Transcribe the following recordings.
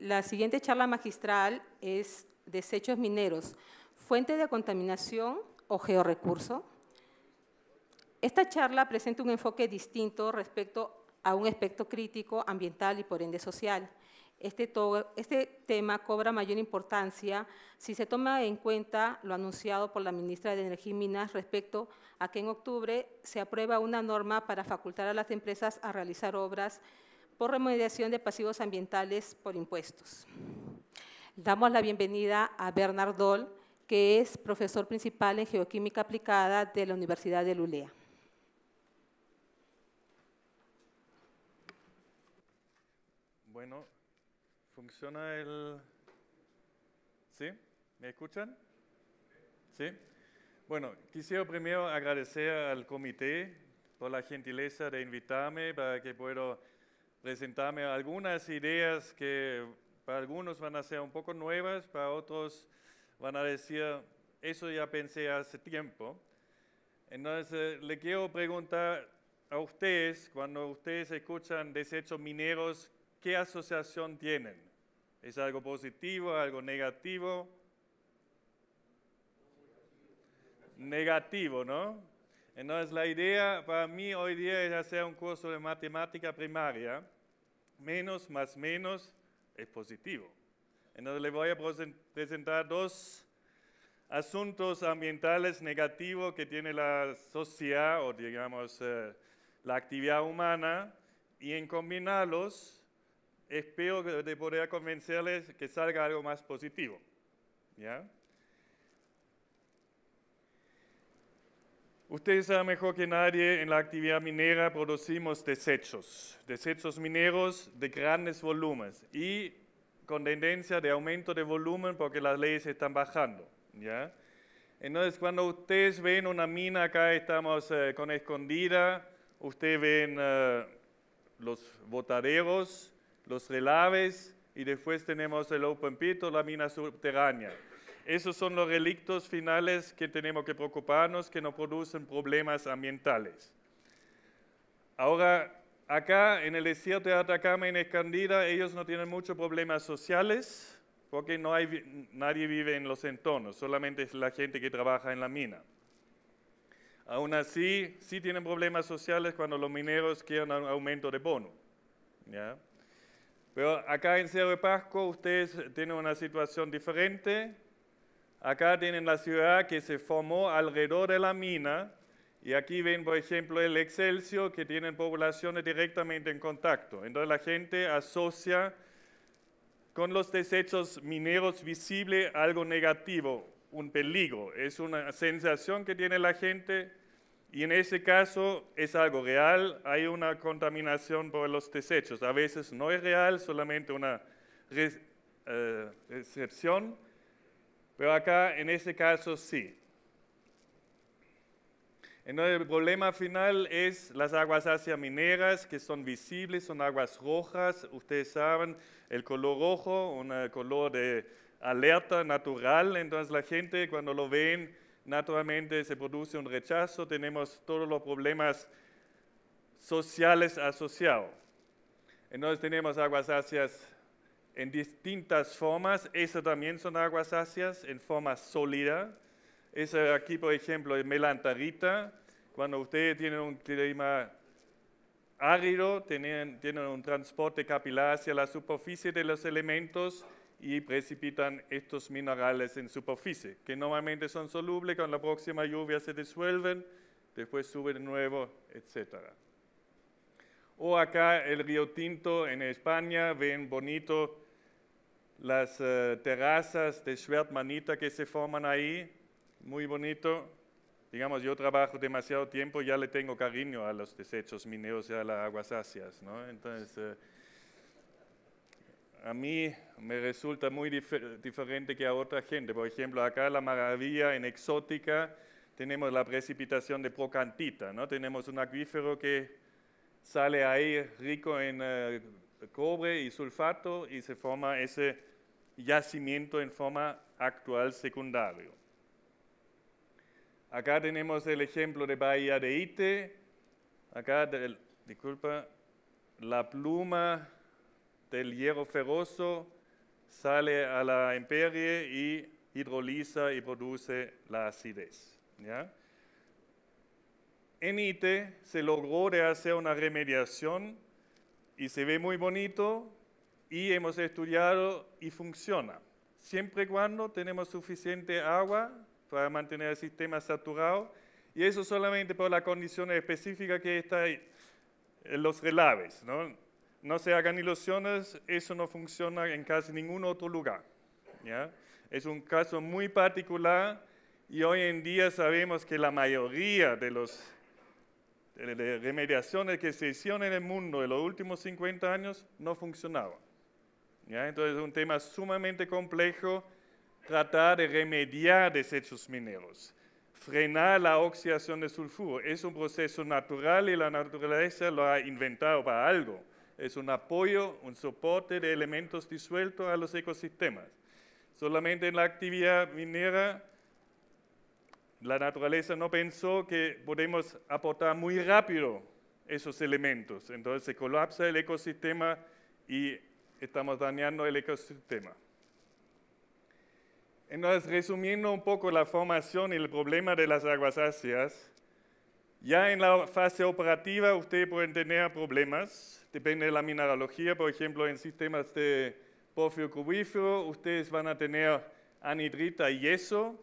la siguiente charla magistral es Desechos mineros, fuente de contaminación o georrecurso. Esta charla presenta un enfoque distinto respecto a un aspecto crítico ambiental y por ende social. Este, este, tema cobra mayor importancia si se toma en cuenta lo anunciado por la ministra de Energía y Minas respecto a que en octubre se aprueba una norma para facultar a las empresas a realizar obras por remediación de pasivos ambientales por impuestos. Damos la bienvenida a Bernard Doll, que es profesor principal en Geoquímica Aplicada de la Universidad de Lulea. Bueno, ¿funciona el...? ¿Sí? ¿Me escuchan? ¿Sí? Bueno, quisiera primero agradecer al comité por la gentileza de invitarme para que pueda presentarme algunas ideas que para algunos van a ser un poco nuevas, para otros van a decir, eso ya pensé hace tiempo. Entonces, le quiero preguntar a ustedes, cuando ustedes escuchan desechos mineros, ¿qué asociación tienen? ¿Es algo positivo, algo negativo? Negativo, ¿no? Entonces, la idea para mí hoy día es hacer un curso de matemática primaria menos más menos es positivo. Entonces le voy a presentar dos asuntos ambientales negativos que tiene la sociedad o digamos eh, la actividad humana y en combinarlos espero de poder convencerles que salga algo más positivo. ¿Ya? Ustedes saben mejor que nadie, en la actividad minera producimos desechos, desechos mineros de grandes volúmenes y con tendencia de aumento de volumen porque las leyes están bajando. ¿ya? Entonces, cuando ustedes ven una mina, acá estamos eh, con escondida, ustedes ven eh, los botaderos, los relaves y después tenemos el open pit o la mina subterránea. Esos son los relictos finales que tenemos que preocuparnos, que no producen problemas ambientales. Ahora, acá en el desierto de Atacama, en Escandida, ellos no tienen muchos problemas sociales porque no hay, nadie vive en los entornos, solamente es la gente que trabaja en la mina. Aún así, sí tienen problemas sociales cuando los mineros quieren un aumento de bono. Pero acá en Cerro de Pasco ustedes tienen una situación diferente. Acá tienen la ciudad que se formó alrededor de la mina y aquí ven, por ejemplo, el Excelsior que tienen poblaciones directamente en contacto. Entonces la gente asocia con los desechos mineros visible algo negativo, un peligro. Es una sensación que tiene la gente y en ese caso es algo real, hay una contaminación por los desechos. A veces no es real, solamente una eh, excepción, pero acá, en este caso, sí. el problema final es las aguas hacia mineras que son visibles, son aguas rojas. Ustedes saben el color rojo, un eh, color de alerta natural. Entonces, la gente cuando lo ven, naturalmente se produce un rechazo. Tenemos todos los problemas sociales asociados. Entonces, tenemos aguas ácidas en distintas formas. Esas también son aguas ácidas en forma sólida. Esa aquí, por ejemplo, es melantarita. Cuando ustedes tienen un clima árido, tienen, tienen un transporte capilar hacia la superficie de los elementos y precipitan estos minerales en superficie, que normalmente son solubles, con la próxima lluvia se disuelven, después suben de nuevo, etc. O acá el río Tinto en España, ven bonito las eh, terrazas de Schwertmanita que se forman ahí, muy bonito. Digamos, yo trabajo demasiado tiempo, ya le tengo cariño a los desechos mineros y a las aguas ácidas, Entonces, eh, a mí me resulta muy diferente que a otra gente. Por ejemplo, acá la maravilla en exótica tenemos la precipitación de Procantita, ¿no? Tenemos un acuífero que sale ahí rico en eh, cobre y sulfato y se forma ese yacimiento en forma actual secundario. Acá tenemos el ejemplo de Bahía de Ite, acá, disculpa, la pluma del hierro ferroso sale a la imperie y hidroliza y produce la acidez. En ITE se logró hacer una remediación y se ve muy bonito, y hemos estudiado y funciona, siempre y cuando tenemos suficiente agua para mantener el sistema saturado y eso solamente por las condiciones específicas que están ahí, los relaves. ¿no? se hagan ilusiones, eso no funciona en casi ningún otro lugar. Es un caso muy particular y hoy en día sabemos que la mayoría de las remediaciones que se hicieron en el mundo en los últimos 50 años no funcionaban. Entonces es un tema sumamente complejo tratar de remediar desechos mineros, frenar la oxidación de sulfuro. Es un proceso natural y la naturaleza lo ha inventado para algo. Es un apoyo, un soporte de elementos disueltos a los ecosistemas. Solamente en la actividad minera, la naturaleza no pensó que podemos aportar muy rápido esos elementos. Entonces se colapsa el ecosistema y estamos dañando el ecosistema. Entonces, resumiendo un poco la formación y el problema de las aguas ácidas, ya en la fase operativa ustedes pueden tener problemas, depende de la mineralogía, por ejemplo, en sistemas de porfio cubífero, ustedes van a tener anhidrita y yeso,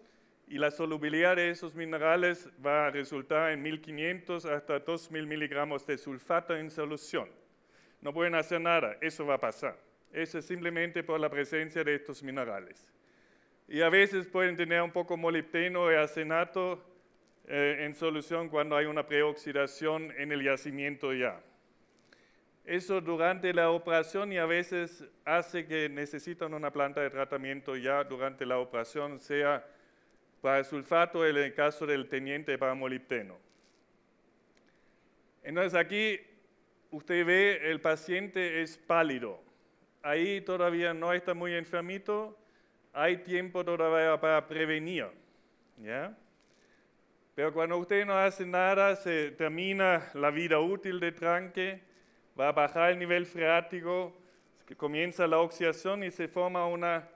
y la solubilidad de esos minerales va a resultar en 1500 hasta 2000 miligramos de sulfato en solución. No pueden hacer nada, eso va a pasar. Eso es simplemente por la presencia de estos minerales. Y a veces pueden tener un poco molibdeno y arsenato eh, en solución cuando hay una preoxidación en el yacimiento ya. Eso durante la operación y a veces hace que necesitan una planta de tratamiento ya durante la operación, sea para sulfato en el caso del teniente para molipteno. Entonces aquí usted ve el paciente es pálido ahí todavía no está muy enfermito, hay tiempo todavía para prevenir. ¿ya? Pero cuando usted no hace nada, se termina la vida útil de tranque, va a bajar el nivel freático, comienza la oxidación y se forma una,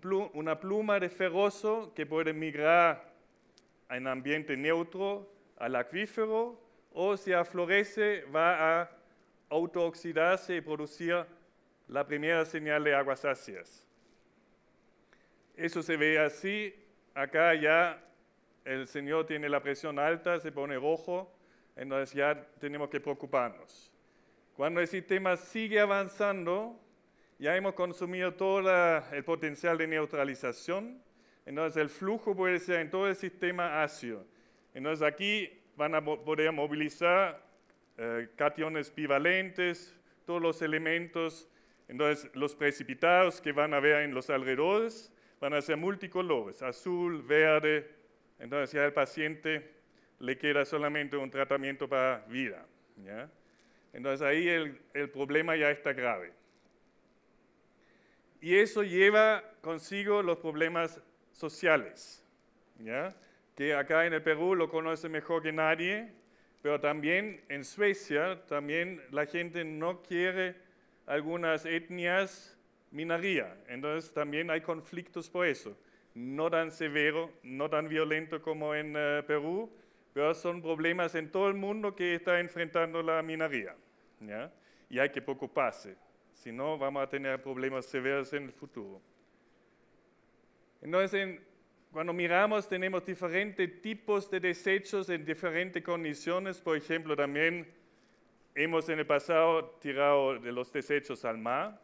pluma, una pluma de ferroso que puede migrar a un ambiente neutro, al acuífero, o si aflorece, va a autooxidarse y producir la primera señal de aguas ácidas. Eso se ve así, acá ya el Señor tiene la presión alta, se pone rojo, entonces ya tenemos que preocuparnos. Cuando el sistema sigue avanzando, ya hemos consumido todo el potencial de neutralización, entonces el flujo puede ser en todo el sistema ácido. Entonces aquí van a poder movilizar eh, cationes bivalentes, todos los elementos entonces, los precipitados que van a ver en los alrededores van a ser multicolores, azul, verde. Entonces, ya al paciente le queda solamente un tratamiento para vida. Entonces, ahí el, problema ya está grave. Y eso lleva consigo los problemas sociales, que acá en el Perú lo conoce mejor que nadie, pero también en Suecia, también la gente no quiere algunas etnias minaría Entonces también hay conflictos por eso. No tan severo, no tan violento como en eh, Perú, pero son problemas en todo el mundo que está enfrentando la minería Y hay que preocuparse, si no vamos a tener problemas severos en el futuro. Entonces, cuando miramos, tenemos diferentes tipos de desechos en diferentes condiciones, por ejemplo, también hemos en el pasado tirado de los desechos al mar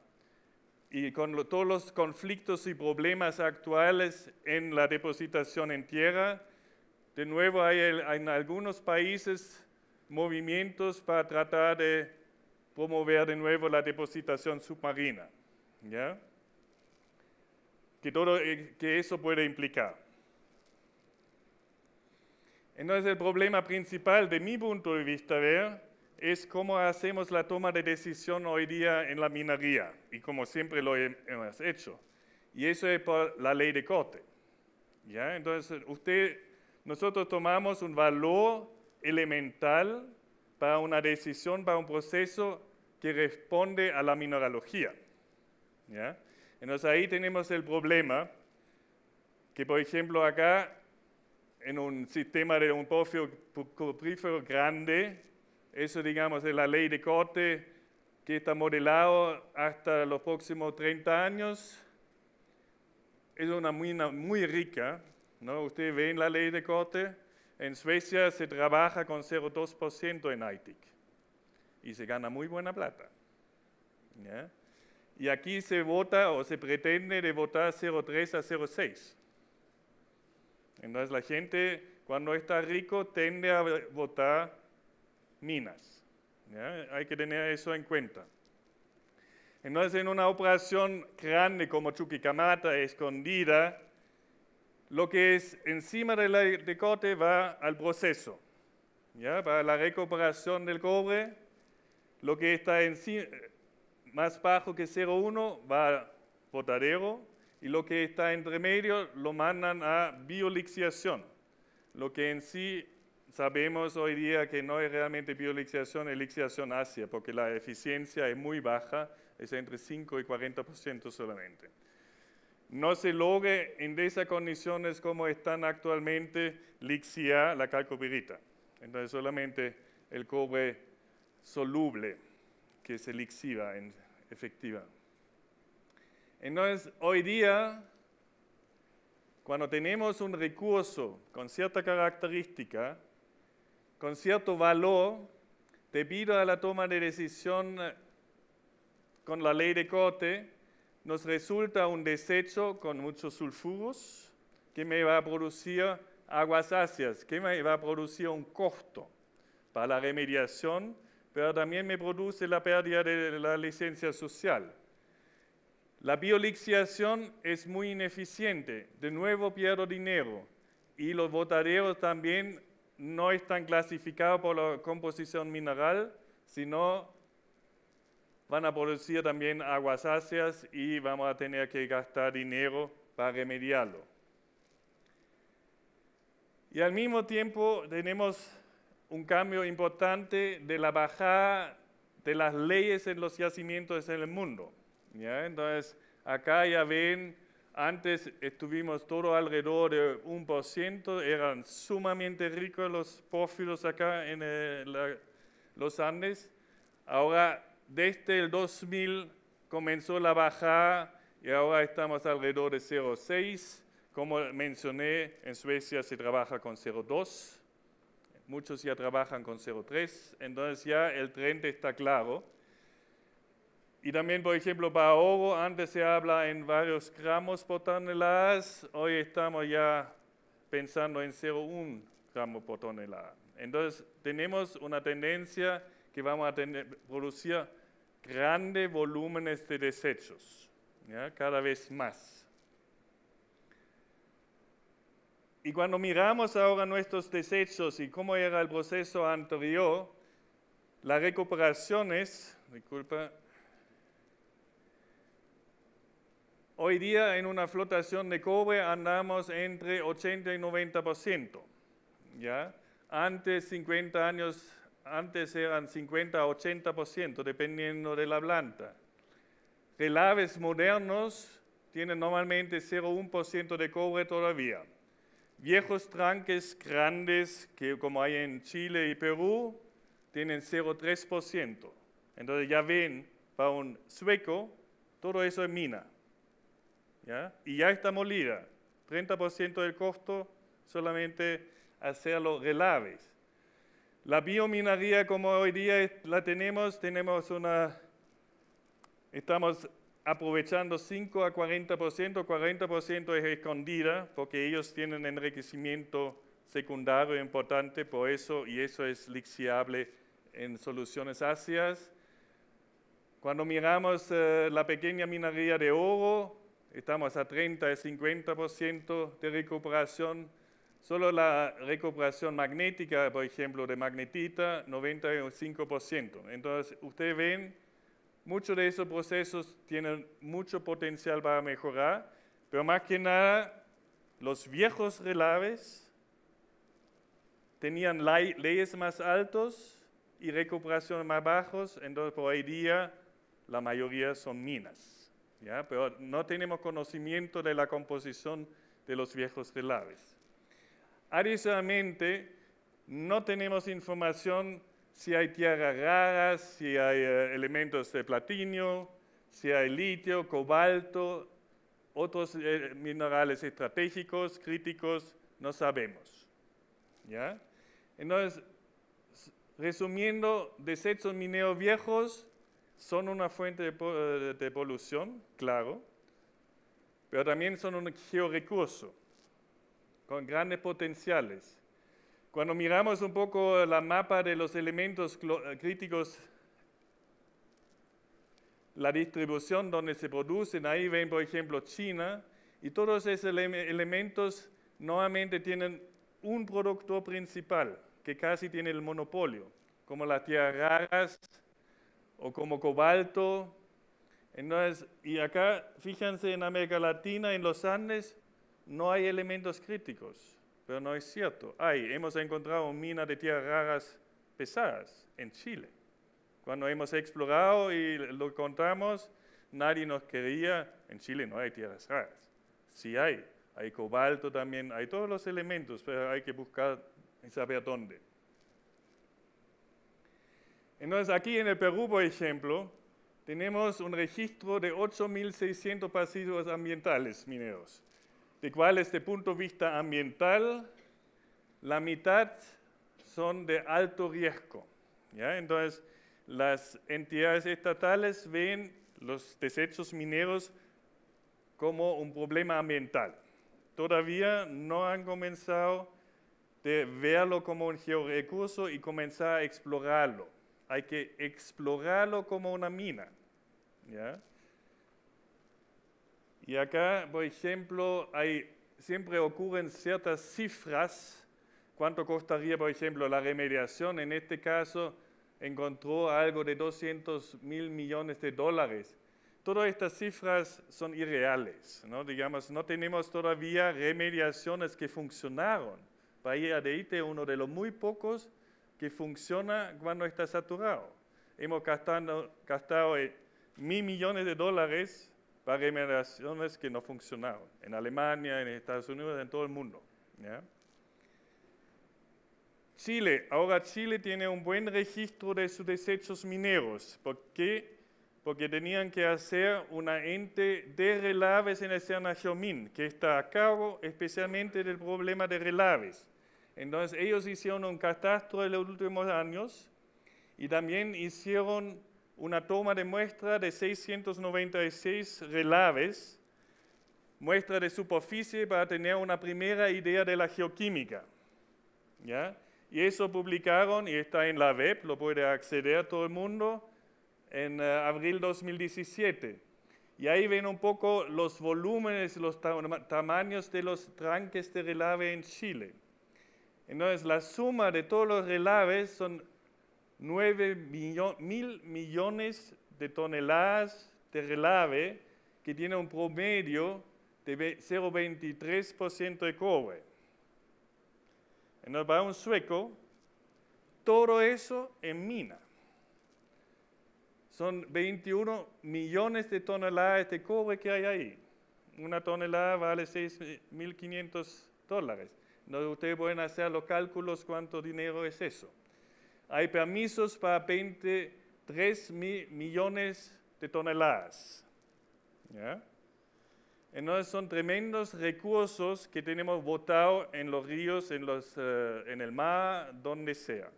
y con todos los conflictos y problemas actuales en la depositación en tierra, de nuevo hay en algunos países movimientos para tratar de promover de nuevo la depositación submarina. ¿ya? Que, todo, eh, que eso puede implicar. Entonces el problema principal de mi punto de vista ver, es cómo hacemos la toma de decisión hoy día en la minería y como siempre lo hemos hecho. Y eso es por la ley de corte. ¿Ya? Entonces, usted, nosotros tomamos un valor elemental para una decisión, para un proceso que responde a la mineralogía. ¿Ya? Entonces ahí tenemos el problema que, por ejemplo, acá en un sistema de un cuprífero grande, eso, digamos, es la ley de corte que está modelado hasta los próximos 30 años. Es una muy, muy rica. ¿no? Ustedes ven la ley de corte. En Suecia se trabaja con 0,2% en ITIC y se gana muy buena plata. Y aquí se vota o se pretende de votar 0,3 a 0,6. Entonces la gente cuando está rico tende a votar minas. Hay que tener eso en cuenta. Entonces, en una operación grande como Chuquicamata, escondida, lo que es encima del decote va al proceso, ¿ya? para la recuperación del cobre. Lo que está más bajo que 0,1 va a botadero y lo que está entre medio lo mandan a biolixiación, lo que en sí Sabemos hoy día que no es realmente biolixiación, es lixiación ácida, porque la eficiencia es muy baja, es entre 5 y 40% solamente. No se logre en esas condiciones como están actualmente lixiar la calcopirita. Entonces solamente el cobre soluble que se lixiva en efectiva. Entonces hoy día cuando tenemos un recurso con cierta característica, con cierto valor debido a la toma de decisión eh, con la ley de corte, nos resulta un desecho con muchos sulfuros que me va a producir aguas ácidas, que me va a producir un costo para la remediación, pero también me produce la pérdida de la licencia social. La biolixiación es muy ineficiente, de nuevo pierdo dinero y los botaderos también no están clasificados por la composición mineral, sino van a producir también aguas ácidas y vamos a tener que gastar dinero para remediarlo. Y al mismo tiempo tenemos un cambio importante de la bajada de las leyes en los yacimientos en el mundo. Entonces, acá ya ven antes estuvimos todo alrededor de 1%, eran sumamente ricos los pórfilos acá en eh, los Andes. Ahora, desde el 2000 comenzó la bajada y ahora estamos alrededor de 0,6. Como mencioné, en Suecia se trabaja con 0,2. Muchos ya trabajan con 0,3. Entonces ya el trend está claro. Y también, por ejemplo, para oro, antes se habla en varios gramos por toneladas, hoy estamos ya pensando en 0,1 gramo por tonelada. Entonces, tenemos una tendencia que vamos a producir grandes volúmenes de desechos, cada vez más. Y cuando miramos ahora nuestros desechos y cómo era el proceso anterior, las recuperaciones, disculpa, Hoy día en una flotación de cobre andamos entre 80 y 90%. ¿ya? Antes, 50 años antes eran 50 a 80%, dependiendo de la planta. Relaves modernos tienen normalmente 0,1% de cobre todavía. Viejos tranques grandes, que como hay en Chile y Perú, tienen 0,3%. Entonces ya ven, para un sueco, todo eso es mina. Y ya está molida. 30% del costo solamente los relaves. La biominería como hoy día la tenemos, tenemos una, estamos aprovechando 5 a 40%, 40% es escondida porque ellos tienen enriquecimiento secundario importante por eso y eso es lixiable en soluciones ácidas. Cuando miramos eh, la pequeña minería de oro, estamos a 30 y 50% de recuperación. Solo la recuperación magnética, por ejemplo, de magnetita, 95%. Entonces, ustedes ven, muchos de esos procesos tienen mucho potencial para mejorar, pero más que nada, los viejos relaves tenían leyes más altos y recuperación más bajos, entonces por hoy día la mayoría son minas pero no tenemos conocimiento de la composición de los viejos relaves. Adicionalmente, no tenemos información si hay tierras raras, si hay eh, elementos de platino, si hay litio, cobalto, otros eh, minerales estratégicos, críticos, no sabemos. ¿ya? Entonces, resumiendo, desechos mineros viejos son una fuente de, polución, claro, pero también son un recurso con grandes potenciales. Cuando miramos un poco la mapa de los elementos críticos, la distribución donde se producen, ahí ven por ejemplo China, y todos esos elementos nuevamente tienen un productor principal que casi tiene el monopolio, como las tierras raras, o como cobalto. y acá, fíjense, en América Latina, en los Andes, no hay elementos críticos, pero no es cierto. Hay, hemos encontrado minas de tierras raras pesadas en Chile. Cuando hemos explorado y lo contamos, nadie nos quería, en Chile no hay tierras raras. Sí hay, hay cobalto también, hay todos los elementos, pero hay que buscar y saber dónde. Entonces aquí en el Perú, por ejemplo, tenemos un registro de 8.600 pasivos ambientales mineros, de cuales de punto de vista ambiental, la mitad son de alto riesgo. Entonces, las entidades estatales ven los desechos mineros como un problema ambiental. Todavía no han comenzado de verlo como un georrecurso y comenzar a explorarlo hay que explorarlo como una mina. Y acá, por ejemplo, siempre ocurren ciertas cifras. ¿Cuánto costaría, por ejemplo, la remediación? En este caso, encontró algo de 200 mil millones de dólares. Todas estas cifras son irreales, ¿no? Digamos, no tenemos todavía remediaciones que funcionaron. Bahía de Ite, uno de los muy pocos, que funciona cuando está saturado. Hemos gastado, gastado eh, mil millones de dólares para remediaciones que no funcionaron, en Alemania, en Estados Unidos, en todo el mundo. Chile, ahora Chile tiene un buen registro de sus desechos mineros. porque Porque tenían que hacer una ente de relaves en el min que está a cargo especialmente del problema de relaves. Entonces ellos hicieron un catastro de los últimos años y también hicieron una toma de muestra de 696 relaves, muestra de superficie para tener una primera idea de la geoquímica. ¿ya? Y eso publicaron y está en la web, lo puede acceder a todo el mundo, en eh, abril abril 2017. Y ahí ven un poco los volúmenes, los tamaños de los tranques de relave en Chile. Entonces, la suma de todos los relaves son 9 mil millones de toneladas de relave que tiene un promedio de 0,23% de cobre. Entonces, para un sueco, todo eso en mina. Son 21 millones de toneladas de cobre que hay ahí. Una tonelada vale 6.500 dólares ustedes pueden hacer los cálculos cuánto dinero es eso. Hay permisos para 23 millones de toneladas. ¿Ya? Entonces son tremendos recursos que tenemos botados en los ríos, en, los, eh, en el mar, donde sea.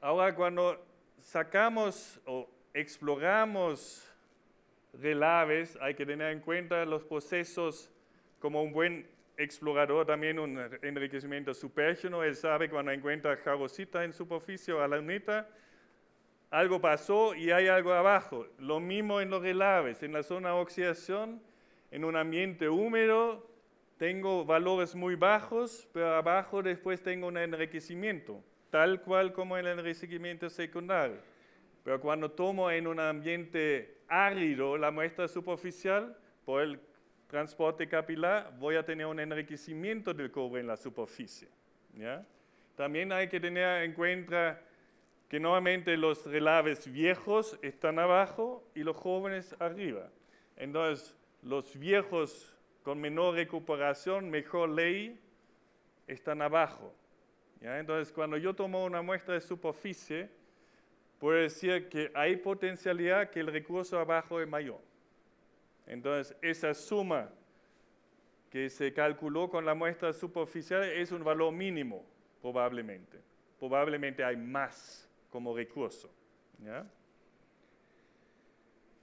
Ahora cuando sacamos o exploramos relaves, hay que tener en cuenta los procesos como un buen explorador, también un enriquecimiento supergeno, él sabe cuando encuentra jarosita en superficie o unita, algo pasó y hay algo abajo. Lo mismo en los relaves, en la zona de oxidación, en un ambiente húmedo, tengo valores muy bajos, pero abajo después tengo un enriquecimiento, tal cual como el enriquecimiento secundario. Pero cuando tomo en un ambiente árido la muestra superficial por el transporte capilar, voy a tener un enriquecimiento del cobre en la superficie. También hay que tener en cuenta que normalmente los relaves viejos están abajo y los jóvenes arriba. Entonces, los viejos con menor recuperación, mejor ley, están abajo. Entonces, cuando yo tomo una muestra de superficie, puede decir que hay potencialidad que el recurso abajo es mayor. Entonces, esa suma que se calculó con la muestra superficial es un valor mínimo, probablemente. Probablemente hay más como recurso.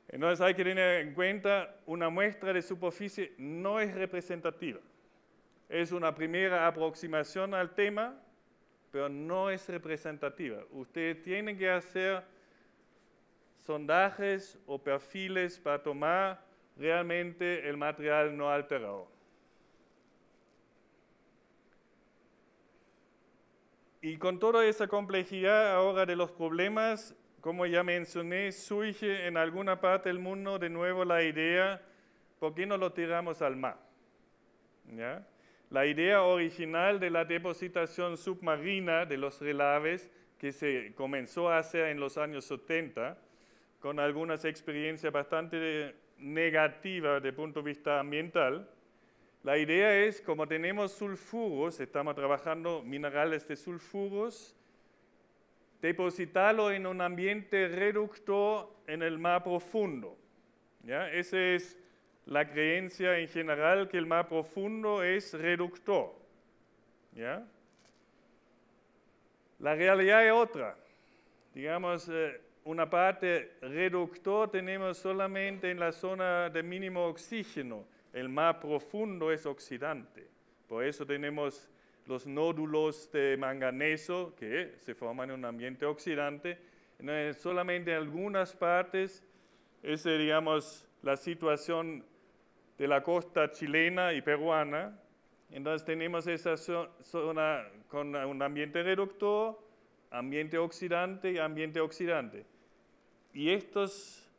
Entonces hay que tener en cuenta, una muestra de superficie no es representativa. Es una primera aproximación al tema, pero no es representativa. Ustedes tienen que hacer sondajes o perfiles para tomar realmente el material no alterado. Y con toda esa complejidad ahora de los problemas, como ya mencioné, surge en alguna parte del mundo de nuevo la idea, ¿por qué no lo tiramos al mar? ¿Ya? La idea original de la depositación submarina de los relaves que se comenzó a hacer en los años 70, con algunas experiencias bastante negativas de punto de vista ambiental, la idea es, como tenemos sulfuros, estamos trabajando minerales de sulfuros, depositarlo en un ambiente reductor en el mar profundo. ¿Ya? Ese es la creencia en general que el mar profundo es reductor. La realidad es otra. Digamos, eh, una parte reductor tenemos solamente en la zona de mínimo oxígeno. El mar profundo es oxidante. Por eso tenemos los nódulos de manganeso que se forman en un ambiente oxidante. Eh, solamente en algunas partes es, digamos, la situación de la costa chilena y peruana. Entonces tenemos esa zona con un ambiente reductor, ambiente oxidante y ambiente oxidante. Y estos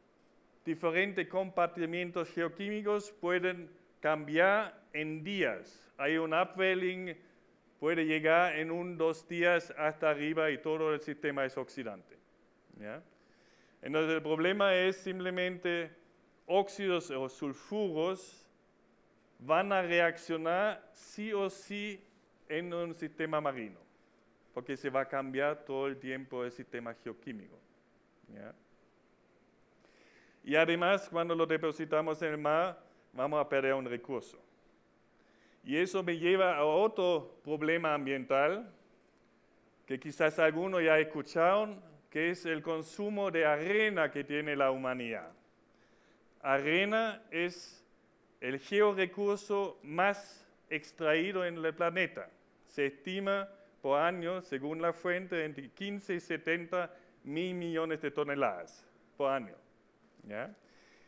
diferentes compartimientos geoquímicos pueden cambiar en días. Hay un upwelling, puede llegar en un, dos días hasta arriba y todo el sistema es oxidante. Entonces el problema es simplemente óxidos o sulfuros van a reaccionar sí o sí en un sistema marino, porque se va a cambiar todo el tiempo el sistema geoquímico. Y además, cuando lo depositamos en el mar, vamos a perder un recurso. Y eso me lleva a otro problema ambiental que quizás algunos ya escucharon, que es el consumo de arena que tiene la humanidad arena es el recurso más extraído en el planeta. Se estima por año, según la fuente, entre 15 y 70 mil millones de toneladas por año.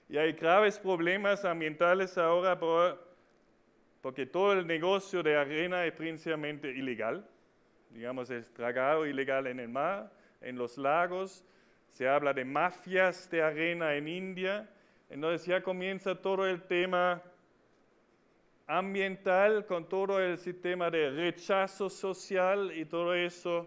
Y hay graves problemas ambientales ahora por, porque todo el negocio de arena es principalmente ilegal. Digamos, es tragado ilegal en el mar, en los lagos. Se habla de mafias de arena en India entonces ya comienza todo el tema ambiental con todo el sistema de rechazo social y todo eso.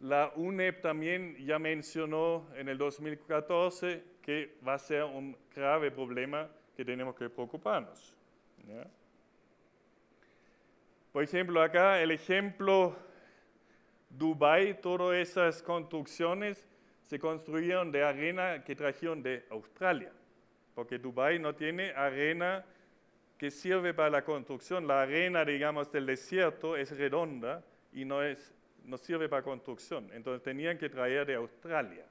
La UNEP también ya mencionó en el 2014 que va a ser un grave problema que tenemos que preocuparnos. Por ejemplo, acá el ejemplo Dubai, todas esas construcciones, se construyeron de arena que trajeron de Australia, porque Dubái no tiene arena que sirve para la construcción. La arena, digamos, del desierto es redonda y no, es, no sirve para construcción. Entonces tenían que traer de Australia.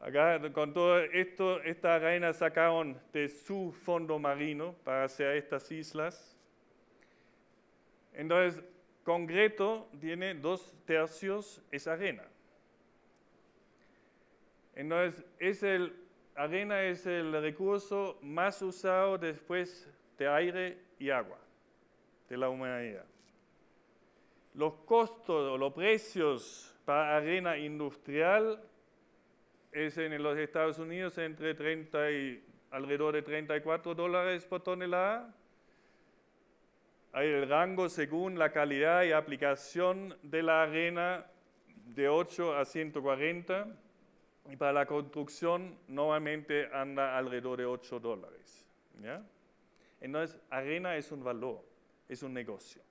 Acá, con todo esto, esta arena sacaron de su fondo marino para hacer estas islas. Entonces, concreto tiene dos tercios esa arena. Entonces, es arena es el recurso más usado después de aire y agua de la humanidad. Los costos o los precios para arena industrial es en los Estados Unidos entre y alrededor de 34 dólares por tonelada. Hay el rango según la calidad y aplicación de la arena de 8 a 140 y para la construcción normalmente anda alrededor de 8 dólares. Entonces, arena es un valor, es un negocio.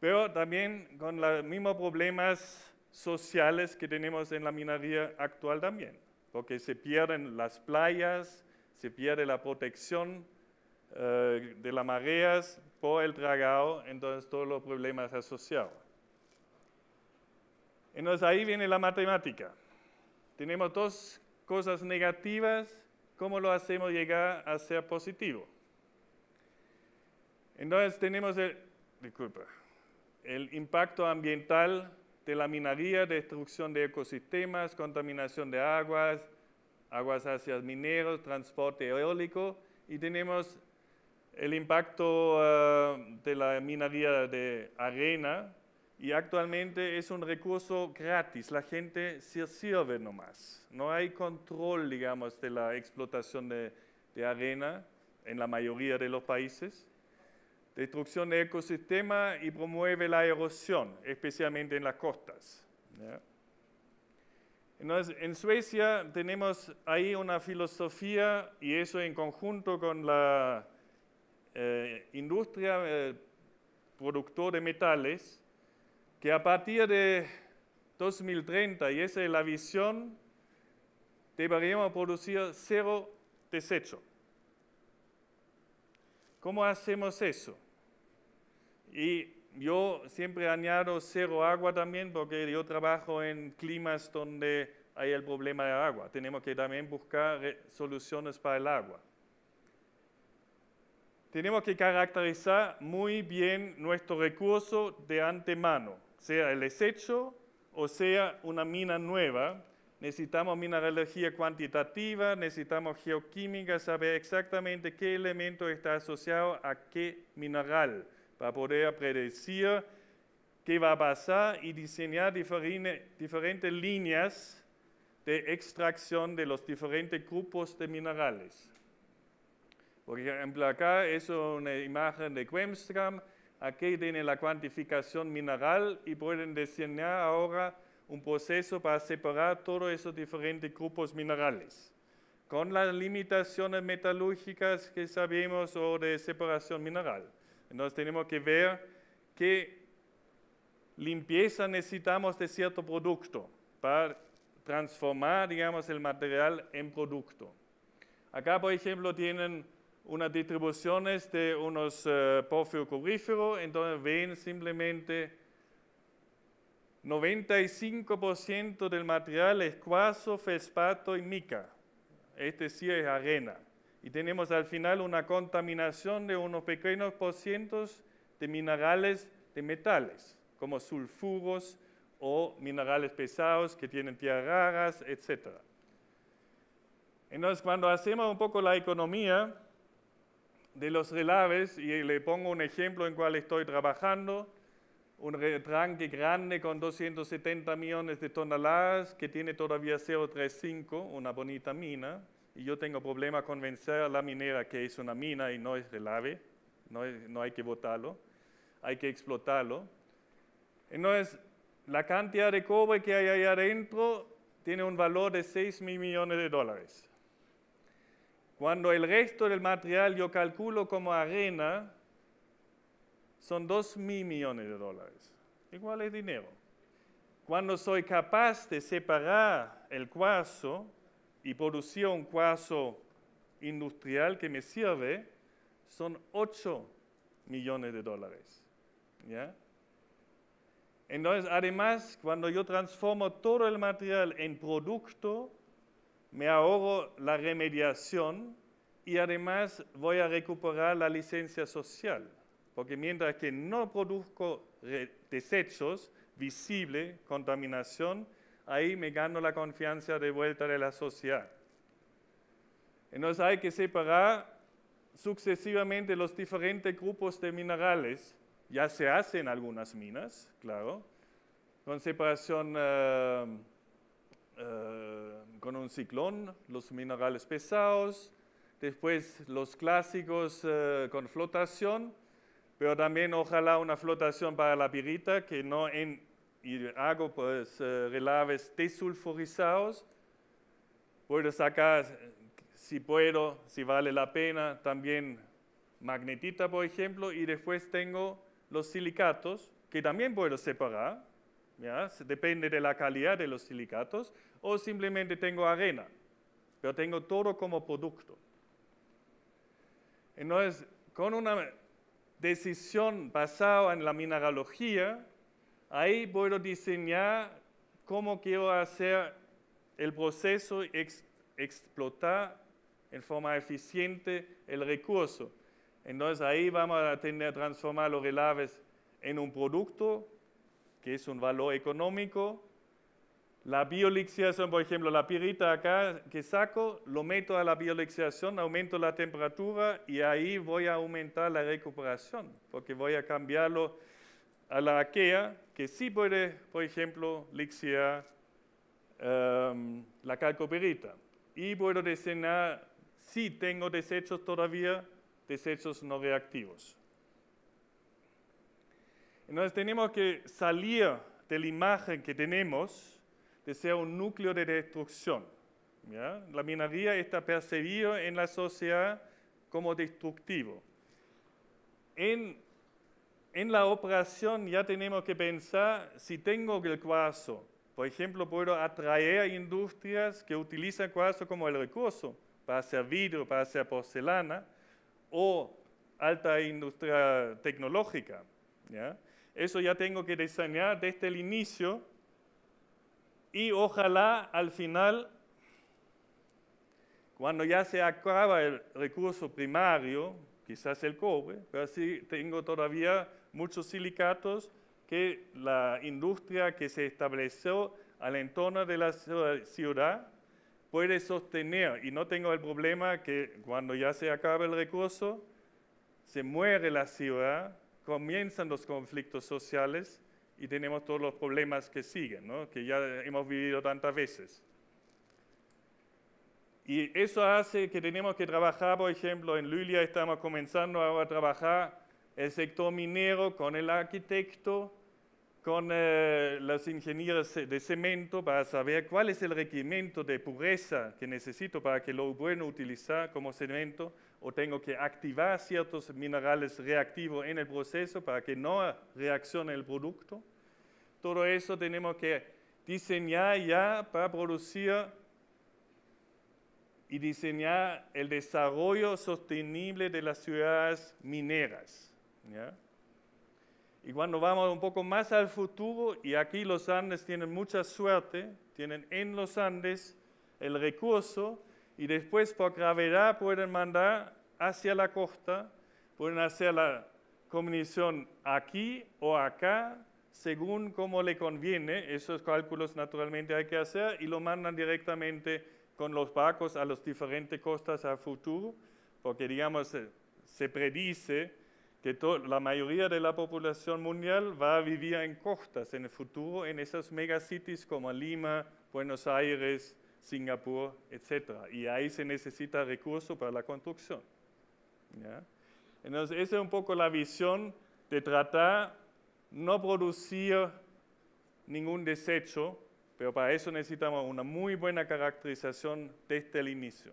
Pero también con los mismos problemas sociales que tenemos en la minería actual también, porque se pierden las playas, se pierde la protección eh, de las mareas por el tragado, entonces todos los problemas asociados. Entonces ahí viene la matemática. Tenemos dos cosas negativas, ¿cómo lo hacemos llegar a ser positivo? Entonces tenemos el, disculpa, el impacto ambiental de la minería, destrucción de ecosistemas, contaminación de aguas, aguas hacia mineros, transporte eólico, y tenemos el impacto ah, de la minería de arena, y actualmente es un recurso gratis, la gente se sirve nomás. No hay control, digamos, de la explotación de, arena en la mayoría de los países. Destrucción de ecosistema y promueve la erosión, especialmente en las costas. Entonces, en Suecia tenemos ahí una filosofía y eso en conjunto con la eh, industria eh, productora de metales, que a partir de 2030, y esa es la visión, deberíamos producir cero desecho. ¿Cómo hacemos eso? Y yo siempre añado cero agua también porque yo trabajo en climas donde hay el problema de agua. Tenemos que también buscar soluciones para el agua. Tenemos que caracterizar muy bien nuestro recurso de antemano sea el desecho o sea una mina nueva, necesitamos mineralogía cuantitativa, necesitamos geoquímica, saber exactamente qué elemento está asociado a qué mineral para poder predecir qué va a pasar y diseñar diferentes líneas de extracción de los diferentes grupos de minerales. Por ejemplo, acá es una imagen de Quemstram, aquí tienen la cuantificación mineral y pueden diseñar ahora un proceso para separar todos esos diferentes grupos minerales. Con las limitaciones metalúrgicas que sabemos o de separación mineral. Entonces tenemos que ver qué limpieza necesitamos de cierto producto para transformar, digamos, el material en producto. Acá, por ejemplo, tienen unas distribuciones de unos eh, pófios entonces ven simplemente 95% del material es cuarzo, fespato y mica, Este sí es arena. Y tenemos al final una contaminación de unos pequeños por de minerales de metales, como sulfuros o minerales pesados que tienen tierras raras, etc. Entonces, cuando hacemos un poco la economía, de los relaves, y le pongo un ejemplo en cual estoy trabajando, un retranque grande con 270 millones de toneladas que tiene todavía 0,35, una bonita mina, y yo tengo problema con vencer a la minera que es una mina y no es relave, no, hay que botarlo, hay que explotarlo. Entonces, la cantidad de cobre que hay ahí adentro tiene un valor de 6 mil millones de dólares. Cuando el resto del material yo calculo como arena, son 2 mil millones de dólares. Igual es dinero. Cuando soy capaz de separar el cuarzo y producir un cuarzo industrial que me sirve, son 8 millones de dólares. Entonces, además, cuando yo transformo todo el material en producto, me ahorro la remediación y además voy a recuperar la licencia social, porque mientras que no produzco desechos visible, contaminación, ahí me gano la confianza de vuelta de la sociedad. Entonces hay que separar sucesivamente los diferentes grupos de minerales. Ya se hacen algunas minas, claro, con separación... Eh, eh, con un ciclón, los minerales pesados, después los clásicos eh, con flotación, pero también ojalá una flotación para la pirita, que no en, hago pues eh, relaves desulfurizados, puedo sacar, si puedo, si vale la pena, también magnetita, por ejemplo, y después tengo los silicatos, que también puedo separar, depende de la calidad de los silicatos, o simplemente tengo arena, pero tengo todo como producto. Entonces, con una decisión basada en la mineralogía, ahí puedo diseñar cómo quiero hacer el proceso y explotar en forma eficiente el recurso. Entonces ahí vamos a tener transformar los relaves en un producto que es un valor económico. La biolixiación, por ejemplo, la pirita acá que saco, lo meto a la biolixiación, aumento la temperatura y ahí voy a aumentar la recuperación, porque voy a cambiarlo a la aquea, que sí puede, por ejemplo, lixiar em, la calcopirita. Y puedo designar, si tengo desechos todavía, desechos no reactivos. Entonces tenemos que salir de la imagen que tenemos de ser un núcleo de destrucción. La minería está percibida en la sociedad como destructivo. En, en la operación ya tenemos que pensar si tengo el cuarzo. Por ejemplo, puedo atraer industrias que utilizan cuarzo como el recurso para hacer vidrio, para hacer porcelana o alta industria tecnológica. ¿ya? Eso ya tengo que diseñar desde el inicio y ojalá al final, cuando ya se acaba el recurso primario, quizás el cobre, pero sí tengo todavía muchos silicatos que la industria que se estableció al entorno de la ciudad puede sostener y no tengo el problema que cuando ya se acaba el recurso, se muere la ciudad comienzan los conflictos sociales y tenemos todos los problemas que siguen, que ya hemos vivido tantas veces. Y eso hace que tenemos que trabajar, por ejemplo, en Lulia estamos comenzando ahora a trabajar el sector minero con el arquitecto, con las eh, los ingenieros de cemento para saber cuál es el requerimiento de pureza que necesito para que lo bueno utilizar como cemento o tengo que activar ciertos minerales reactivos en el proceso para que no reaccione el producto. Todo eso tenemos que diseñar ya para producir y diseñar el desarrollo sostenible de las ciudades mineras. Y cuando vamos un poco más al futuro, y aquí los Andes tienen mucha suerte, tienen en los Andes el recurso y después por gravedad pueden mandar hacia la costa, pueden hacer la comunicación aquí o acá, según como le conviene, esos cálculos naturalmente hay que hacer y lo mandan directamente con los barcos a las diferentes costas a futuro, porque digamos, se predice que la mayoría de la población mundial va a vivir en costas en el futuro, en esas megacities como Lima, Buenos Aires, Singapur, etc. Y ahí se necesita recurso para la construcción. Entonces, esa es un poco la visión de tratar no producir ningún desecho, pero para eso necesitamos una muy buena caracterización desde el inicio.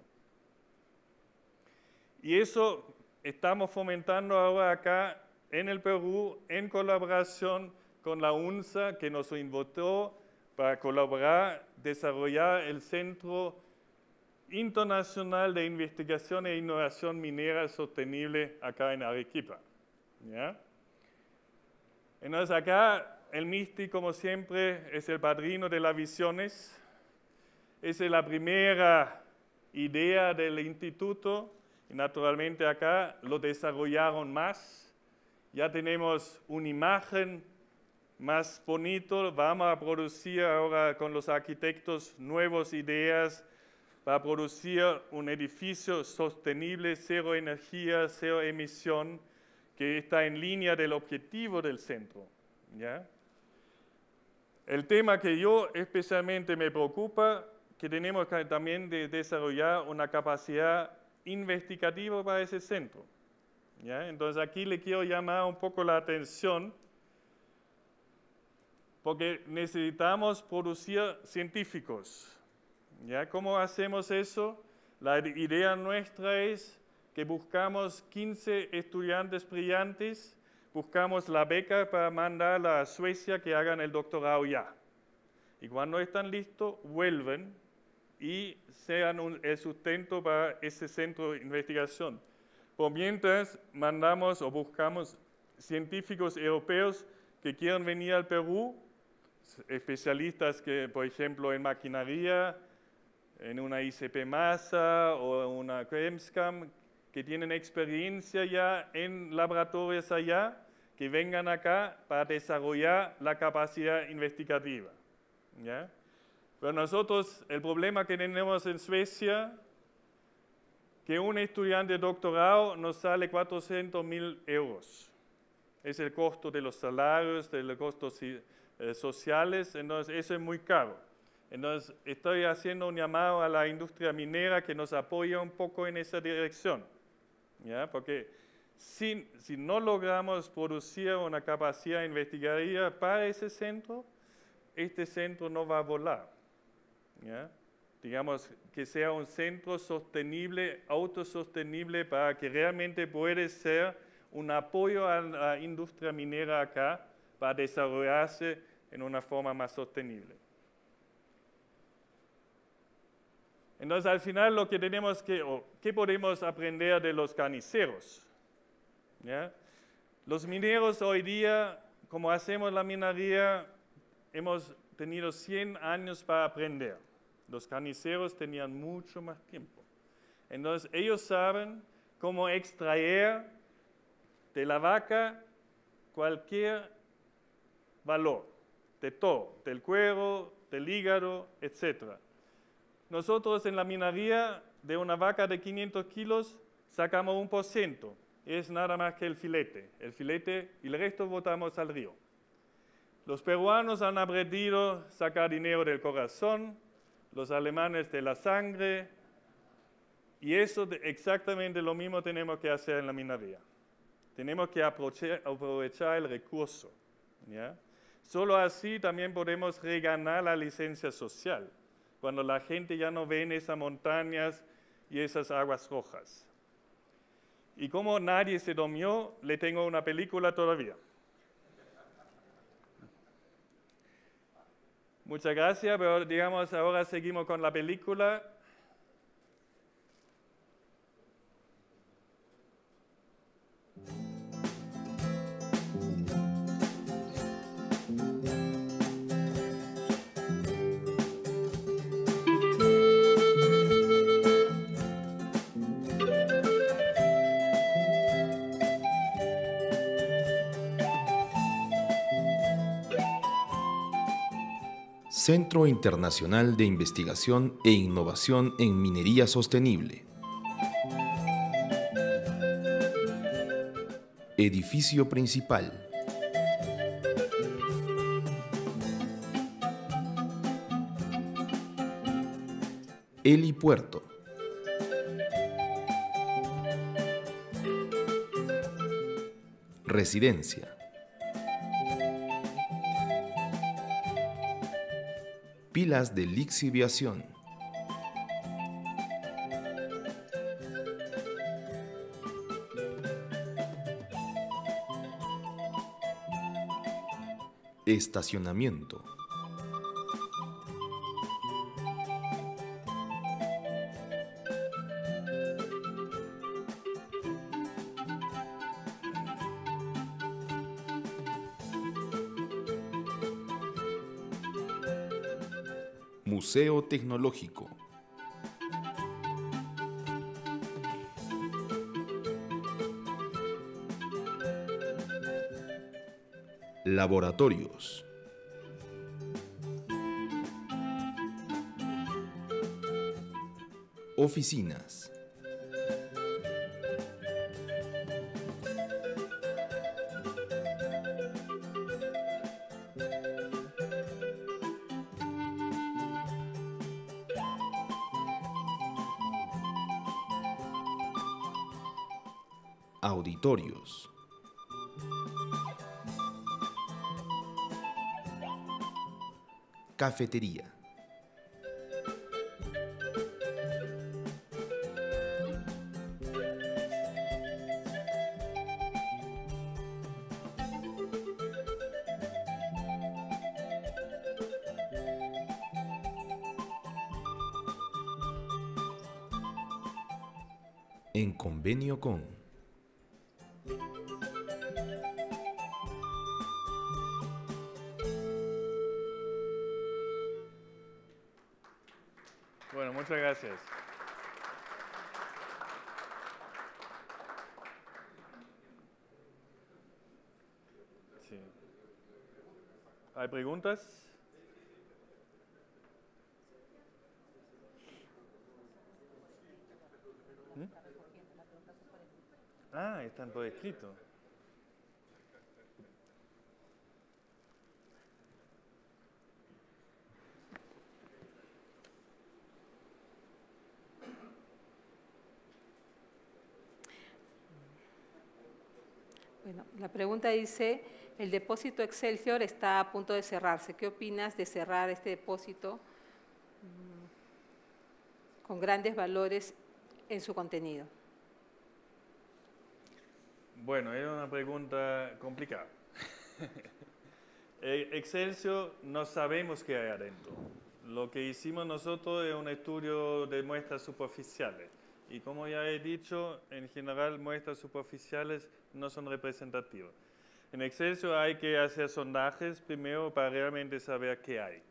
Y eso estamos fomentando ahora acá en el Perú, en colaboración con la UNSA, que nos invitó para colaborar, desarrollar el Centro Internacional de Investigación e Innovación Minera Sostenible acá en Arequipa. Entonces acá el MISTI, como siempre, es el padrino de las visiones, es la primera idea del instituto, y naturalmente acá lo desarrollaron más, ya tenemos una imagen más bonito, vamos a producir ahora con los arquitectos nuevas ideas para producir un edificio sostenible, cero energía, cero emisión, que está en línea del objetivo del centro. El tema que yo especialmente me preocupa, que tenemos que también de desarrollar una capacidad investigativa para ese centro. Entonces aquí le quiero llamar un poco la atención porque necesitamos producir científicos. ¿Ya? ¿Cómo hacemos eso? La idea nuestra es que buscamos 15 estudiantes brillantes, buscamos la beca para mandarla a Suecia que hagan el doctorado ya. Y cuando están listos, vuelven y sean el sustento para ese centro de investigación. Por mientras, mandamos o buscamos científicos europeos que quieran venir al Perú especialistas que, por ejemplo, en maquinaria, en una ICP Masa o una Kremscam, que tienen experiencia ya en laboratorios allá, que vengan acá para desarrollar la capacidad investigativa. ¿ya? Pero nosotros, el problema que tenemos en Suecia, que un estudiante doctorado nos sale 400.000 euros. Es el costo de los salarios, del costo eh, sociales, entonces eso es muy caro. Entonces estoy haciendo un llamado a la industria minera que nos apoye un poco en esa dirección, ¿ya? porque si, no logramos producir una capacidad investigativa para ese centro, este centro no va a volar. digamos, que sea un centro sostenible, autosostenible, para que realmente pueda ser un apoyo a la industria minera acá para desarrollarse en una forma más sostenible. Entonces al final lo que tenemos que, o qué podemos aprender de los carniceros. Los mineros hoy día, como hacemos la minería, hemos tenido 100 años para aprender. Los carniceros tenían mucho más tiempo. Entonces ellos saben cómo extraer de la vaca cualquier valor de todo, del cuero, del hígado, etc. Nosotros en la minería de una vaca de 500 kilos sacamos un por ciento, es nada más que el filete. El filete y el resto botamos al río. Los peruanos han aprendido sacar dinero del corazón, los alemanes de la sangre, y eso exactamente lo mismo tenemos que hacer en la minería. Tenemos que aprovechar el recurso. ¿ya? Solo así también podemos reganar la licencia social, cuando la gente ya no ve esas montañas y esas aguas rojas. Y como nadie se domió, le tengo una película todavía. Muchas gracias, pero digamos ahora seguimos con la película Centro Internacional de Investigación e Innovación en Minería Sostenible. Edificio principal. Helipuerto. Residencia. pilas de lixiviación. Estacionamiento. Museo Tecnológico. Laboratorios. Oficinas. Cafetería. en convenio con Muchas gracias. Sí. ¿Hay preguntas? ¿Mm? Ah, están por escrito. pregunta dice, el depósito Excelsior está a punto de cerrarse. ¿Qué opinas de cerrar este depósito mm, con grandes valores en su contenido? Bueno, es una pregunta complicada. E-, Excelsior no sabemos qué hay adentro. Lo que hicimos nosotros es un estudio de muestras superficiales y como ya he dicho, en general muestras superficiales no son representativas. En exceso hay que hacer sondajes primero para realmente saber qué hay.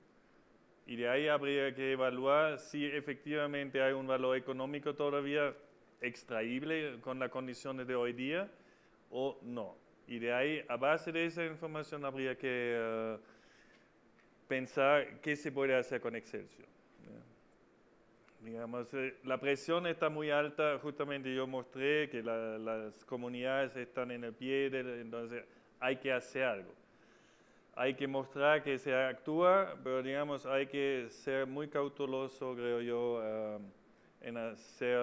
Y de ahí habría que evaluar si efectivamente hay un valor económico todavía extraíble con las condiciones de hoy día o no. Y de ahí, a base de esa información, habría que eh, pensar qué se puede hacer con Excelsior. Digamos, eh, la presión está muy alta, justamente yo mostré que las comunidades están en el pie, entonces hay que hacer algo. Hay que mostrar que se actúa, pero digamos, hay que ser muy cauteloso, creo yo, eh, en hacer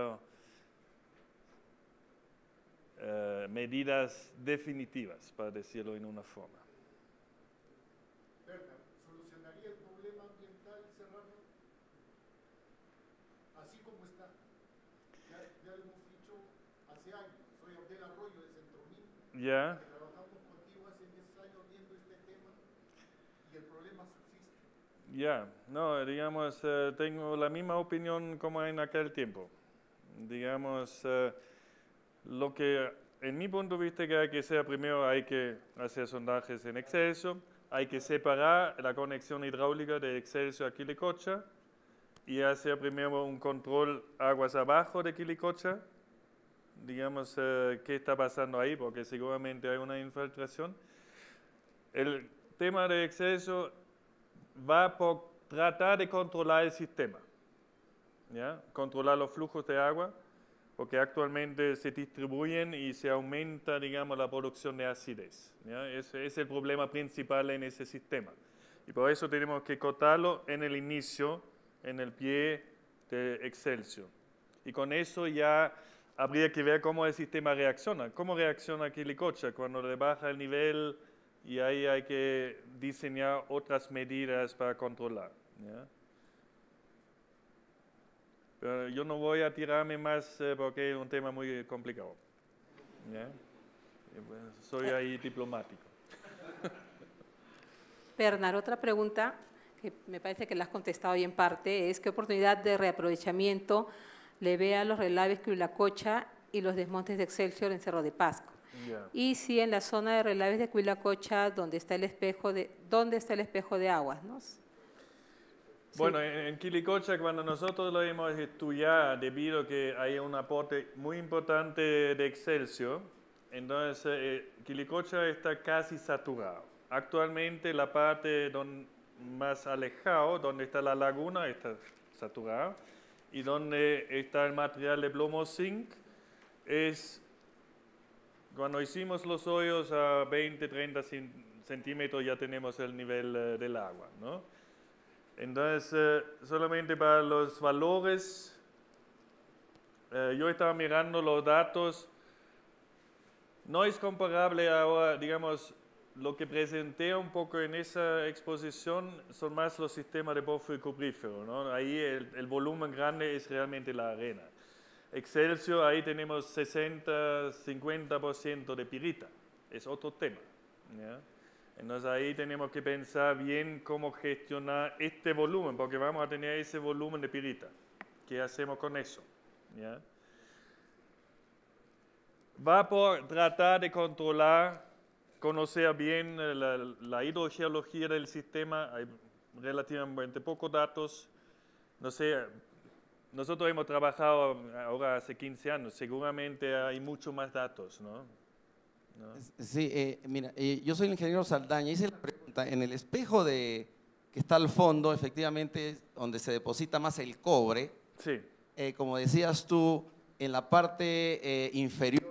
eh, medidas definitivas, para decirlo en una forma. Ya. Ya, no, digamos, eh, tengo la misma opinión como en aquel tiempo. Digamos, eh, lo que en mi punto de vista que hay que hacer primero, hay que hacer sondajes en exceso, hay que separar la conexión hidráulica de exceso a Quilicocha y hacer primero un control aguas abajo de Quilicocha digamos, eh, qué está pasando ahí, porque seguramente hay una infiltración. El tema de exceso va por tratar de controlar el sistema, ¿ya? controlar los flujos de agua, porque actualmente se distribuyen y se aumenta, digamos, la producción de acidez. Ese es el problema principal en ese sistema. Y por eso tenemos que cortarlo en el inicio, en el pie de Excelsior. Y con eso ya habría que ver cómo el sistema reacciona. ¿Cómo reacciona Quilicocha cuando le baja el nivel y ahí hay que diseñar otras medidas para controlar? yo no voy a tirarme más eh, porque es un tema muy complicado. Soy ahí diplomático. Bernard, otra pregunta que me parece que la has contestado hoy en parte es qué oportunidad de reaprovechamiento le vea los relaves Quilacocha y los desmontes de Excelsior en Cerro de Pasco. Y si en la zona de relaves de Quilacocha, donde está el espejo de, está el espejo de aguas, ¿no? Bueno, en, Quilicocha cuando nosotros lo hemos estudiado, debido a que hay un aporte muy importante de Excelsior, entonces eh, Quilicocha está casi saturado. Actualmente la parte más alejado, donde está la laguna, está saturada y donde está el material de plomo zinc, es cuando hicimos los hoyos a 20, 30 centímetros ya tenemos el nivel eh, del agua. Entonces, eh, solamente para los valores, eh, yo estaba mirando los datos, no es comparable ahora, digamos, lo que presenté un poco en esa exposición son más los sistemas de bófilo y cuprífero. ¿no? Ahí el, volumen grande es realmente la arena. Excelsior, ahí tenemos 60, 50% de pirita. Es otro tema. Entonces ahí tenemos que pensar bien cómo gestionar este volumen, porque vamos a tener ese volumen de pirita. ¿Qué hacemos con eso? Va por tratar de controlar conocía bien eh, la, hidrogeología del sistema, hay relativamente pocos datos. No sé, nosotros hemos trabajado ahora hace 15 años, seguramente hay mucho más datos, ¿no? Sí, eh, mira, eh, yo soy el ingeniero Saldaña, hice la pregunta, en el espejo de que está al fondo, efectivamente, donde se deposita más el cobre, sí. como decías tú, en la parte inferior,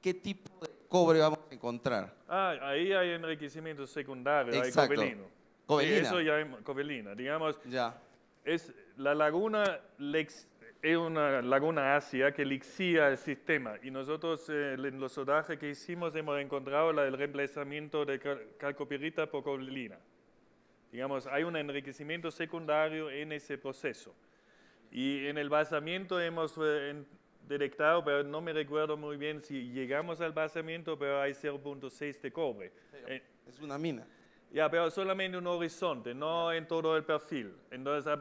¿qué tipo de cobre vamos encontrar. Ah, ahí hay enriquecimiento secundario, hay Covelina. eso ya es Covelina. Digamos, ya. Es, la laguna lex, es una laguna ácida que lixía el sistema y nosotros eh, en los sondajes que hicimos hemos encontrado la, el reemplazamiento de calcopirita por covelina. Digamos, hay un enriquecimiento secundario en ese proceso. Y en el basamiento hemos eh, detectado, pero no me recuerdo muy bien si llegamos al basamiento, pero hay 0.6 de cobre. Eh, es una mina. Ya, pero solamente un horizonte, no en todo el perfil. Entonces,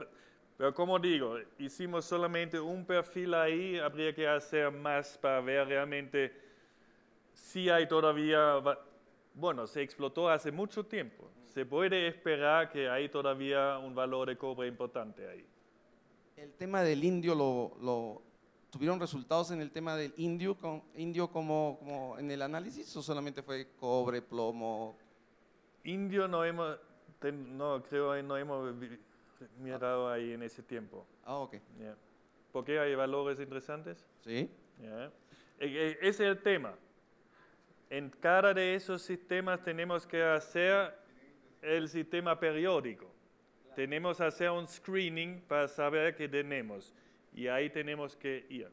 pero como digo, hicimos solamente un perfil ahí, habría que hacer más para ver realmente si hay todavía, bueno, se explotó hace mucho tiempo, mm. se puede esperar que hay todavía un valor de cobre importante ahí. El tema del indio lo, lo ¿Tuvieron resultados en el tema del indio, con, indio como, como en el análisis o solamente fue cobre, plomo? Indio no hemos, no, creo eh, no hemos mirado ah. ahí en ese tiempo. Ah, ok. ¿Por qué? hay valores interesantes. Sí. Eh, eh, ese es el tema. En cada de esos sistemas tenemos que hacer el sistema periódico. Tenemos que hacer un screening para saber qué tenemos y ahí tenemos que ir.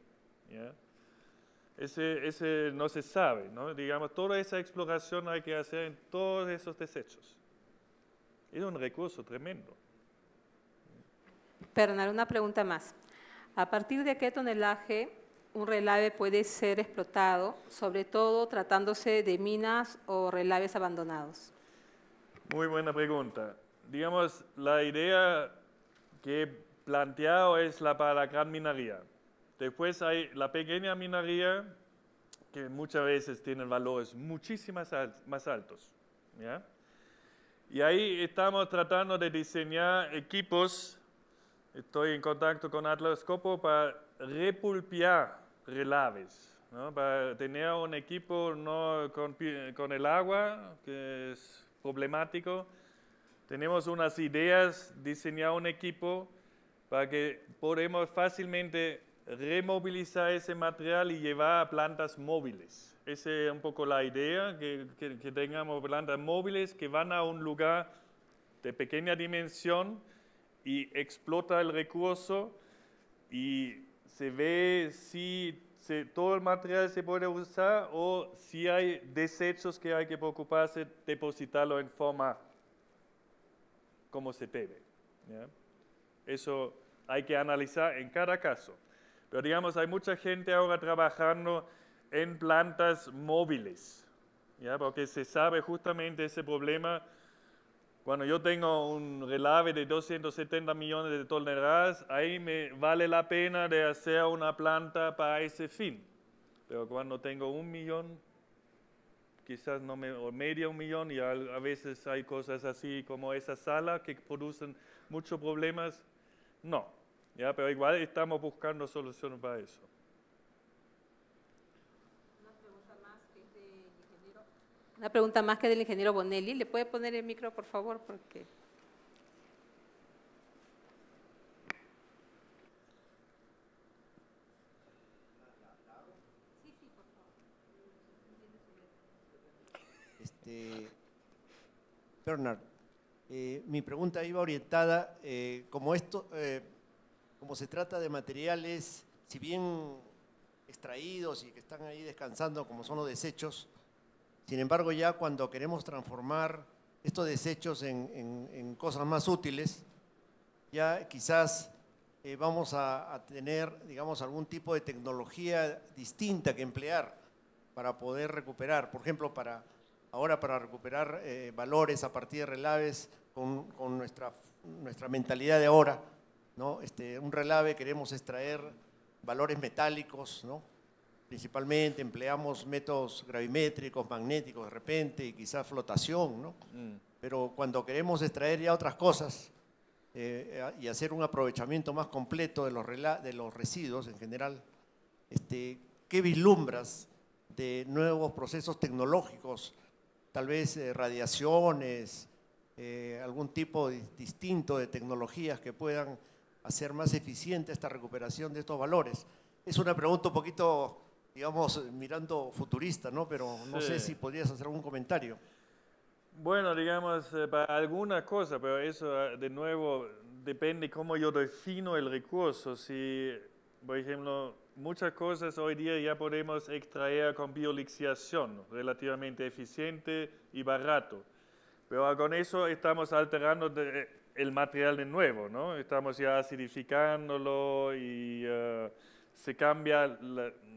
Ese, no se sabe, ¿no? digamos, toda esa exploración hay que hacer en todos esos desechos. Es un recurso tremendo. Pernal, una pregunta más. ¿A partir de qué tonelaje un relave puede ser explotado, sobre todo tratándose de minas o relaves abandonados? Muy buena pregunta. Digamos, la idea que planteado es la para la gran minería. Después hay la pequeña minería, que muchas veces tiene valores muchísimas más altos. Y ahí estamos tratando de diseñar equipos. Estoy en contacto con Atlas Copo para repulpear relaves, para tener un equipo no con, con el agua, que es problemático. Tenemos unas ideas, diseñar un equipo para que podamos fácilmente removilizar ese material y llevar a plantas móviles. Esa es un poco la idea, que, tengamos plantas móviles que van a un lugar de pequeña dimensión y explota el recurso y se ve si todo el material se puede usar o si hay desechos que hay que preocuparse, depositarlo en forma como se debe. ¿ya? Eso hay que analizar en cada caso. Pero digamos, hay mucha gente ahora trabajando en plantas móviles, ¿ya? porque se sabe justamente ese problema. Cuando yo tengo un relave de 270 millones de toneladas, ahí me vale la pena de hacer una planta para ese fin. Pero cuando tengo un millón, quizás no me, o medio un millón, y a veces hay cosas así como esa sala que producen muchos problemas, no, ¿ya? pero igual estamos buscando soluciones para eso. Una pregunta más que del ingeniero Bonelli. ¿Le puede poner el micro, por favor? Porque... Este, Bernard, eh, mi pregunta iba orientada, eh, como esto, eh, como se trata de materiales, si bien extraídos y que están ahí descansando, como son los desechos, sin embargo ya cuando queremos transformar estos desechos en, cosas más útiles, ya quizás vamos a, a tener, digamos, algún tipo de tecnología distinta que emplear para poder recuperar, por ejemplo, para ahora para recuperar eh, valores a partir de relaves con, nuestra, nuestra mentalidad de ahora. ¿no? Este, un relave queremos extraer valores metálicos, ¿no? principalmente empleamos métodos gravimétricos, magnéticos de repente y quizás flotación, ¿no? Mm. pero cuando queremos extraer ya otras cosas eh, y hacer un aprovechamiento más completo de los, de los residuos en general, este, ¿qué vislumbras de nuevos procesos tecnológicos tal vez eh, radiaciones, eh, algún tipo distinto de tecnologías que puedan hacer más eficiente esta recuperación de estos valores. Es una pregunta un poquito, digamos, mirando futurista, ¿no? Pero no sé si podrías hacer algún comentario. Bueno, digamos, eh, para alguna cosa, pero eso ah, de nuevo depende cómo yo defino el recurso. Si, por ejemplo, muchas cosas hoy día ya podemos extraer con biolixiación, relativamente eficiente y barato. Pero con eso estamos alterando el material de nuevo, ¿no? Estamos ya acidificándolo y eh, se cambia,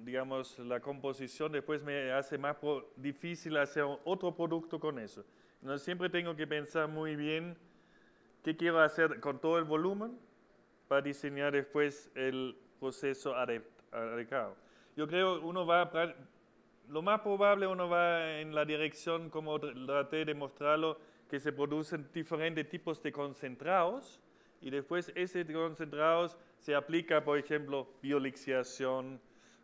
digamos, la composición. Después me hace más difícil hacer otro producto con eso. Entonces siempre tengo que pensar muy bien qué quiero hacer con todo el volumen para diseñar después el proceso adecuado yo creo uno va lo más probable uno va en la dirección como traté de mostrarlo, que se producen diferentes tipos de concentrados y después ese concentrados se aplica, por ejemplo, biolixiación,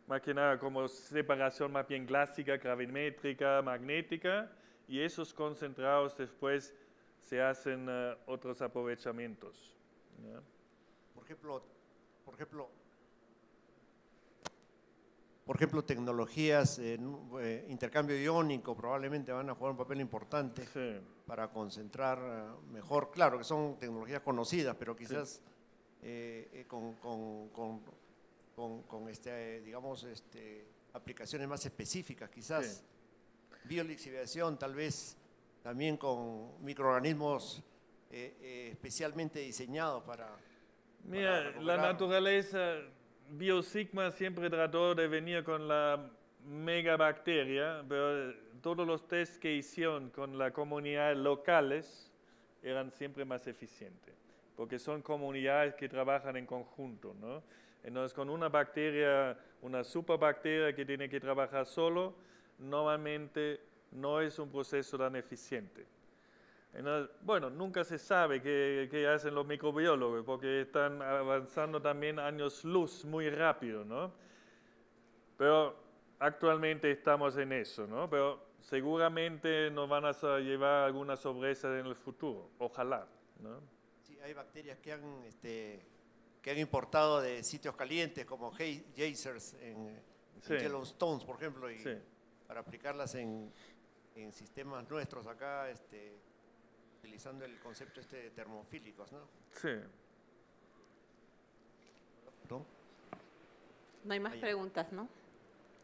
más que nada como separación más bien clásica, gravimétrica, magnética, y esos concentrados después se hacen eh, otros aprovechamientos. Por ejemplo, por ejemplo, por ejemplo, tecnologías, eh, intercambio iónico, probablemente van a jugar un papel importante para concentrar eh, mejor. Claro que son tecnologías conocidas, pero quizás eh, con, este, digamos, este, aplicaciones más específicas, quizás. Sí. tal vez también con microorganismos especialmente diseñados para. Mira, la naturaleza BioSigma siempre trató de venir con la megabacteria, pero eh, todos los tests que hicieron con las comunidades locales eran siempre más eficientes, porque son comunidades que trabajan en conjunto, ¿no? Entonces, con una bacteria, una superbacteria que tiene que trabajar solo, normalmente no es un proceso tan eficiente. Bueno, nunca se sabe qué, hacen los microbiólogos, porque están avanzando también años luz muy rápido, ¿no? Pero actualmente estamos en eso, ¿no? Pero seguramente nos van a llevar algunas sorpresas en el futuro, ojalá, ¿no? Sí, hay bacterias que han, este, que han importado de sitios calientes, como geysers en, sí. por ejemplo, y para aplicarlas en, en sistemas nuestros acá, este utilizando el concepto este de termofílicos, ¿no? Sí. ¿No? hay más preguntas, ¿no?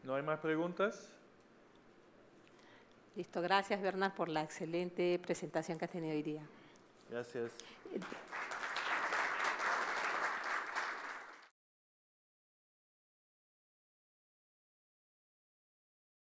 ¿No hay más preguntas? Listo, gracias Bernard por la excelente presentación que has tenido hoy día. Gracias. Eh,